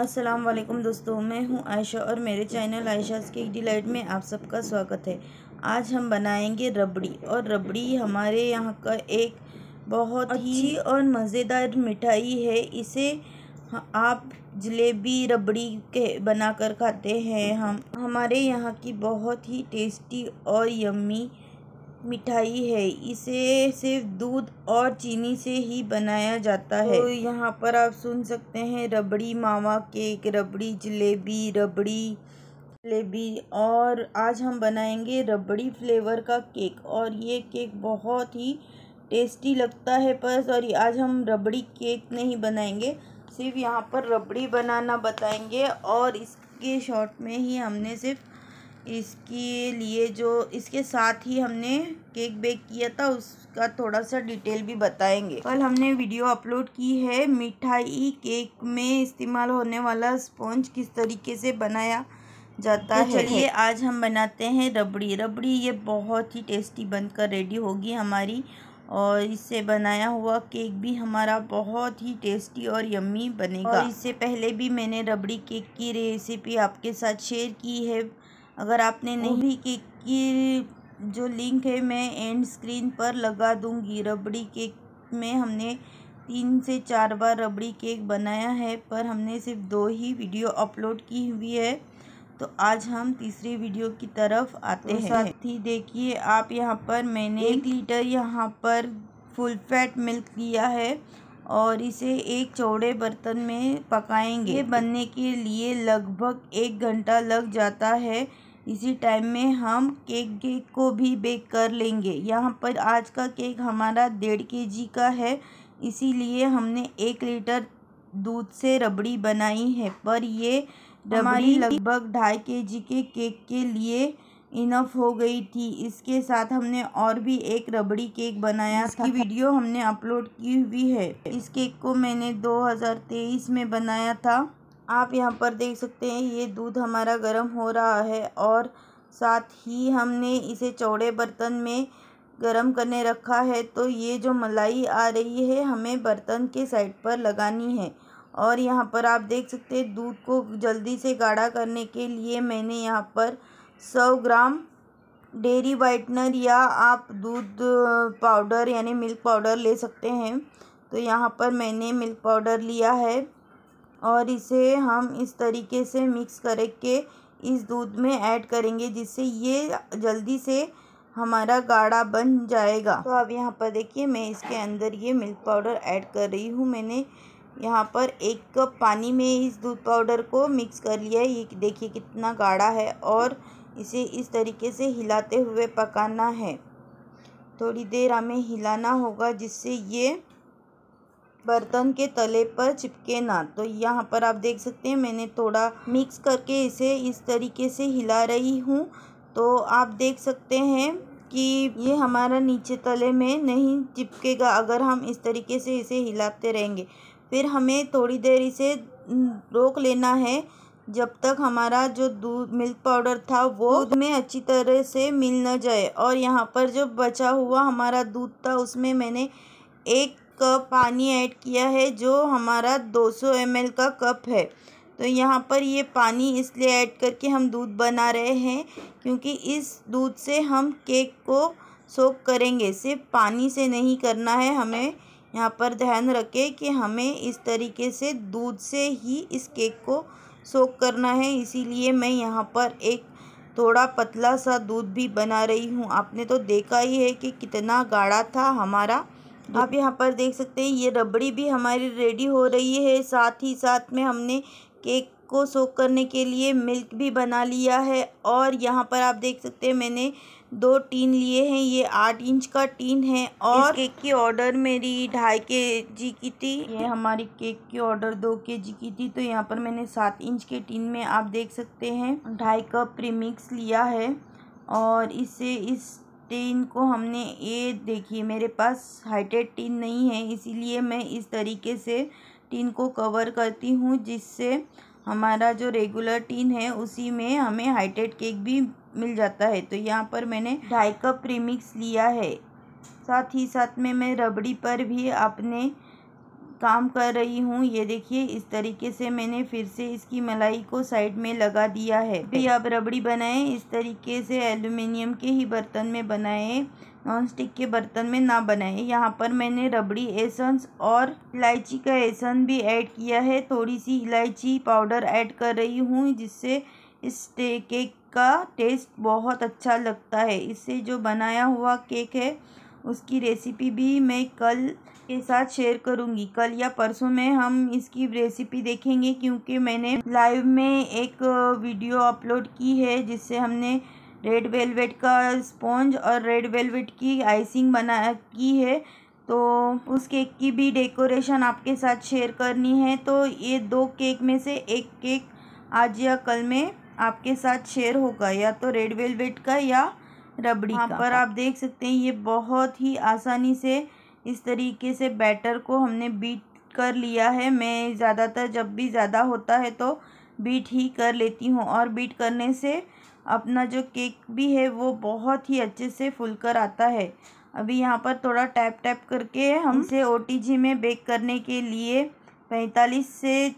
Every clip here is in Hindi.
अस्सलाम वालेकुम दोस्तों मैं हूं आयशा और मेरे चैनल आयशा की डिलाइट में आप सबका स्वागत है आज हम बनाएंगे रबड़ी और रबड़ी हमारे यहाँ का एक बहुत ही और मज़ेदार मिठाई है इसे आप जलेबी रबड़ी के बनाकर खाते हैं हम हमारे यहाँ की बहुत ही टेस्टी और यम्मी मिठाई है इसे सिर्फ दूध और चीनी से ही बनाया जाता है तो यहाँ पर आप सुन सकते हैं रबड़ी मावा केक रबड़ी जलेबी रबड़ी जलेबी और आज हम बनाएंगे रबड़ी फ्लेवर का केक और ये केक बहुत ही टेस्टी लगता है पर सॉरी आज हम रबड़ी केक नहीं बनाएंगे सिर्फ यहाँ पर रबड़ी बनाना बताएंगे और इसके शॉर्ट में ही हमने सिर्फ इसके लिए जो इसके साथ ही हमने केक बेक किया था उसका थोड़ा सा डिटेल भी बताएंगे कल हमने वीडियो अपलोड की है मिठाई केक में इस्तेमाल होने वाला स्पॉन्ज किस तरीके से बनाया जाता तो है चलिए आज हम बनाते हैं रबड़ी रबड़ी ये बहुत ही टेस्टी बनकर रेडी होगी हमारी और इससे बनाया हुआ केक भी हमारा बहुत ही टेस्टी और यम्मी बनेगा और इससे पहले भी मैंने रबड़ी केक की रेसिपी आपके साथ शेयर की है अगर आपने नहीं भी केक की जो लिंक है मैं एंड स्क्रीन पर लगा दूंगी रबड़ी केक में हमने तीन से चार बार रबड़ी केक बनाया है पर हमने सिर्फ दो ही वीडियो अपलोड की हुई है तो आज हम तीसरी वीडियो की तरफ आते तो हैं साथ ही देखिए आप यहाँ पर मैंने एक लीटर यहाँ पर फुल फैट मिल्क लिया है और इसे एक चौड़े बर्तन में पकाएंगे ये बनने के लिए लगभग एक घंटा लग जाता है इसी टाइम में हम केक केक को भी बेक कर लेंगे यहाँ पर आज का केक हमारा डेढ़ के जी का है इसीलिए हमने एक लीटर दूध से रबड़ी बनाई है पर ये रबड़ी लगभग ढाई के जी के केक के लिए इनफ हो गई थी इसके साथ हमने और भी एक रबड़ी केक बनाया था वीडियो हमने अपलोड की हुई है इस केक को मैंने 2023 में बनाया था आप यहाँ पर देख सकते हैं ये दूध हमारा गर्म हो रहा है और साथ ही हमने इसे चौड़े बर्तन में गरम करने रखा है तो ये जो मलाई आ रही है हमें बर्तन के साइड पर लगानी है और यहाँ पर आप देख सकते हैं दूध को जल्दी से गाढ़ा करने के लिए मैंने यहाँ पर सौ ग्राम डेरी वाइटनर या आप दूध पाउडर यानी मिल्क पाउडर ले सकते हैं तो यहाँ पर मैंने मिल्क पाउडर लिया है और इसे हम इस तरीके से मिक्स करके इस दूध में ऐड करेंगे जिससे ये जल्दी से हमारा गाढ़ा बन जाएगा तो अब यहाँ पर देखिए मैं इसके अंदर ये मिल्क पाउडर ऐड कर रही हूँ मैंने यहाँ पर एक कप पानी में इस दूध पाउडर को मिक्स कर लिया है ये देखिए कितना गाढ़ा है और इसे इस तरीके से हिलाते हुए पकाना है थोड़ी देर हमें हिलाना होगा जिससे ये बर्तन के तले पर चिपके ना तो यहाँ पर आप देख सकते हैं मैंने थोड़ा मिक्स करके इसे इस तरीके से हिला रही हूँ तो आप देख सकते हैं कि ये हमारा नीचे तले में नहीं चिपकेगा अगर हम इस तरीके से इसे हिलाते रहेंगे फिर हमें थोड़ी देर इसे रोक लेना है जब तक हमारा जो दूध मिल्क पाउडर था वो दूध में अच्छी तरह से मिल न जाए और यहाँ पर जो बचा हुआ हमारा दूध था उसमें मैंने एक कप पानी ऐड किया है जो हमारा 200 सौ का कप है तो यहाँ पर ये पानी इसलिए ऐड करके हम दूध बना रहे हैं क्योंकि इस दूध से हम केक को सोख करेंगे सिर्फ पानी से नहीं करना है हमें यहाँ पर ध्यान रखें कि हमें इस तरीके से दूध से ही इस केक को सोख करना है इसीलिए मैं यहाँ पर एक थोड़ा पतला सा दूध भी बना रही हूँ आपने तो देखा ही है कि कितना गाढ़ा था हमारा आप यहाँ पर देख सकते हैं ये रबड़ी भी हमारी रेडी हो रही है साथ ही साथ में हमने केक को सोक करने के लिए मिल्क भी बना लिया है और यहाँ पर आप देख सकते हैं मैंने दो टीन लिए हैं ये आठ इंच का टीन है और केक की ऑर्डर मेरी ढाई के जी की थी ये हमारी केक की ऑर्डर दो के जी की थी तो यहाँ पर मैंने सात इंच के टीन में आप देख सकते हैं ढाई कप प्रीमिक्स लिया है और इसे इस टीन को हमने ये देखिए मेरे पास हाइटेड टीन नहीं है इसीलिए मैं इस तरीके से टीन को कवर करती हूँ जिससे हमारा जो रेगुलर टीन है उसी में हमें हाइटेड केक भी मिल जाता है तो यहाँ पर मैंने ढाई कप प्रीमिक्स लिया है साथ ही साथ में मैं रबड़ी पर भी अपने काम कर रही हूँ ये देखिए इस तरीके से मैंने फिर से इसकी मलाई को साइड में लगा दिया है फिर आप रबड़ी बनाएं इस तरीके से एल्यूमिनियम के ही बर्तन में बनाएं नॉन स्टिक के बर्तन में ना बनाएं यहाँ पर मैंने रबड़ी एसेंस और इलायची का एसन भी ऐड किया है थोड़ी सी इलायची पाउडर ऐड कर रही हूँ जिससे इस केक का टेस्ट बहुत अच्छा लगता है इससे जो बनाया हुआ केक है उसकी रेसिपी भी मैं कल के साथ शेयर करूँगी कल या परसों में हम इसकी रेसिपी देखेंगे क्योंकि मैंने लाइव में एक वीडियो अपलोड की है जिससे हमने रेड वेलवेट का स्पॉन्ज और रेड वेलवेट की आइसिंग बना की है तो उस केक की भी डेकोरेशन आपके साथ शेयर करनी है तो ये दो केक में से एक केक आज या कल में आपके साथ शेयर होगा या तो रेड वेलवेट का या रबड़ी यहाँ पर आप देख सकते हैं ये बहुत ही आसानी से इस तरीके से बैटर को हमने बीट कर लिया है मैं ज़्यादातर जब भी ज़्यादा होता है तो बीट ही कर लेती हूँ और बीट करने से अपना जो केक भी है वो बहुत ही अच्छे से फुल कर आता है अभी यहाँ पर थोड़ा टैप टैप करके हम इसे ओ में बेक करने के लिए पैंतालीस से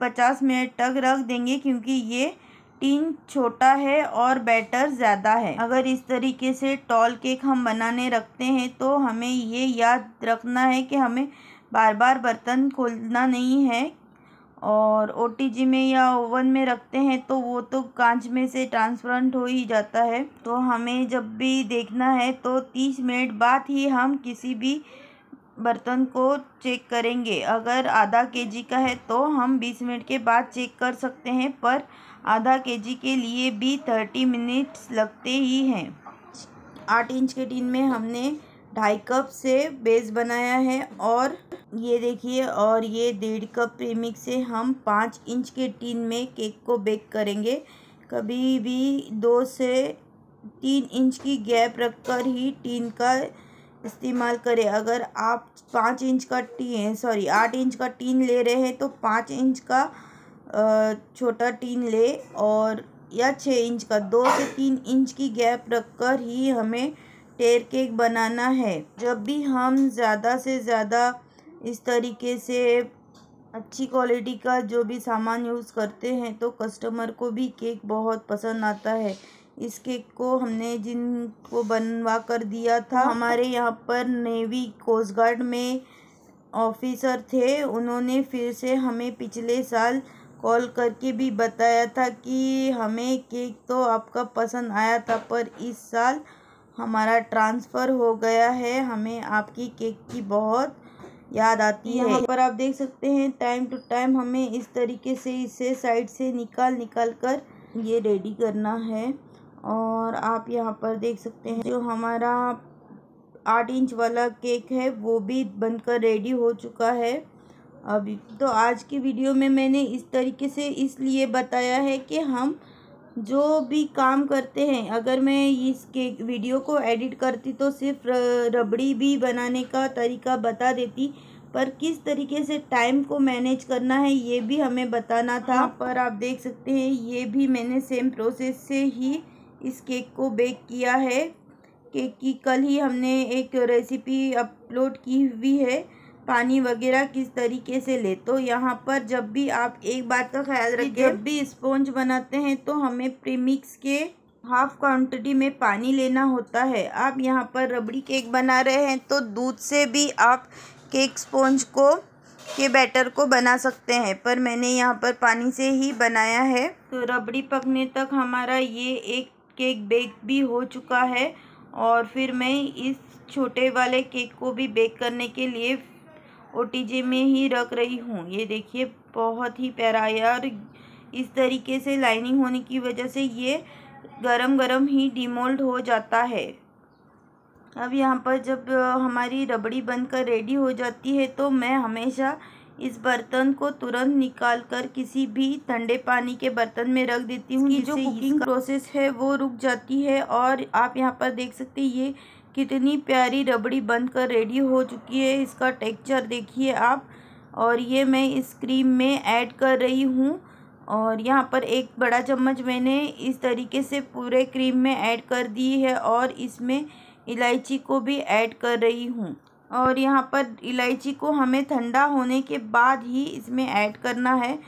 पचास मिनट तक रख देंगे क्योंकि ये टीन छोटा है और बैटर ज़्यादा है अगर इस तरीके से टॉल केक हम बनाने रखते हैं तो हमें ये याद रखना है कि हमें बार बार बर्तन खोलना नहीं है और ओ में या ओवन में रखते हैं तो वो तो कांच में से ट्रांसपरेंट हो ही जाता है तो हमें जब भी देखना है तो तीस मिनट बाद ही हम किसी भी बर्तन को चेक करेंगे अगर आधा केजी का है तो हम बीस मिनट के बाद चेक कर सकते हैं पर आधा केजी के लिए भी थर्टी मिनट्स लगते ही हैं आठ इंच के टिन में हमने ढाई कप से बेस बनाया है और ये देखिए और ये डेढ़ कप प्रीमिक्स से हम पाँच इंच के टिन में केक को बेक करेंगे कभी भी दो से तीन इंच की गैप रखकर ही टिन का इस्तेमाल करें अगर आप पाँच इंच का टी सॉरी आठ इंच का टीन ले रहे हैं तो पाँच इंच का छोटा टीन ले और या छः इंच का दो से तीन इंच की गैप रखकर ही हमें टेर केक बनाना है जब भी हम ज़्यादा से ज़्यादा इस तरीके से अच्छी क्वालिटी का जो भी सामान यूज़ करते हैं तो कस्टमर को भी केक बहुत पसंद आता है इस केक को हमने जिनको बनवा कर दिया था हमारे यहाँ पर नेवी कोस्ट गार्ड में ऑफिसर थे उन्होंने फिर से हमें पिछले साल कॉल करके भी बताया था कि हमें केक तो आपका पसंद आया था पर इस साल हमारा ट्रांसफ़र हो गया है हमें आपकी केक की बहुत याद आती है पर आप देख सकते हैं टाइम टू टाइम हमें इस तरीके से इसे साइड से निकाल निकाल कर ये रेडी करना है और आप यहाँ पर देख सकते हैं जो हमारा आठ इंच वाला केक है वो भी बनकर रेडी हो चुका है अब तो आज की वीडियो में मैंने इस तरीके से इसलिए बताया है कि हम जो भी काम करते हैं अगर मैं इसके वीडियो को एडिट करती तो सिर्फ रबड़ी भी बनाने का तरीका बता देती पर किस तरीके से टाइम को मैनेज करना है ये भी हमें बताना था हाँ, पर आप देख सकते हैं ये भी मैंने सेम प्रोसेस से ही इस केक को बेक किया है केक की कल ही हमने एक रेसिपी अपलोड की हुई है पानी वगैरह किस तरीके से ले तो यहाँ पर जब भी आप एक बात का ख्याल रखें जब भी स्पॉन्ज बनाते हैं तो हमें प्रीमिक्स के हाफ क्वांटिटी में पानी लेना होता है आप यहाँ पर रबड़ी केक बना रहे हैं तो दूध से भी आप केक स्पॉन्ज को के बैटर को बना सकते हैं पर मैंने यहाँ पर पानी से ही बनाया है तो रबड़ी पकने तक हमारा ये एक केक बेक भी हो चुका है और फिर मैं इस छोटे वाले केक को भी बेक करने के लिए ओ में ही रख रही हूँ ये देखिए बहुत ही प्यारा है और इस तरीके से लाइनिंग होने की वजह से ये गरम गरम ही डिमोल्ड हो जाता है अब यहाँ पर जब हमारी रबड़ी बनकर रेडी हो जाती है तो मैं हमेशा इस बर्तन को तुरंत निकाल कर किसी भी ठंडे पानी के बर्तन में रख देती हूँ जो कुकिंग प्रोसेस है वो रुक जाती है और आप यहाँ पर देख सकते हैं ये कितनी प्यारी रबड़ी बनकर रेडी हो चुकी है इसका टेक्चर देखिए आप और ये मैं इस क्रीम में ऐड कर रही हूँ और यहाँ पर एक बड़ा चम्मच मैंने इस तरीके से पूरे क्रीम में ऐड कर दी है और इसमें इलायची को भी ऐड कर रही हूँ और यहाँ पर इलायची को हमें ठंडा होने के बाद ही इसमें ऐड करना है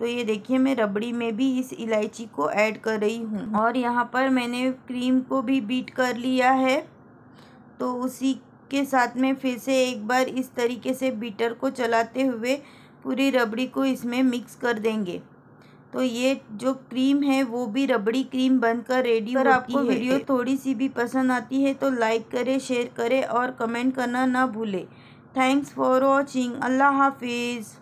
तो ये देखिए मैं रबड़ी में भी इस इलायची को ऐड कर रही हूँ और यहाँ पर मैंने क्रीम को भी बीट कर लिया है तो उसी के साथ में फिर से एक बार इस तरीके से बीटर को चलाते हुए पूरी रबड़ी को इसमें मिक्स कर देंगे तो ये जो क्रीम है वो भी रबड़ी क्रीम बनकर रेडी अगर आपको वीडियो थोड़ी सी भी पसंद आती है तो लाइक करें शेयर करें और कमेंट करना ना भूलें थैंक्स फॉर वॉचिंग अल्लाह हाफिज़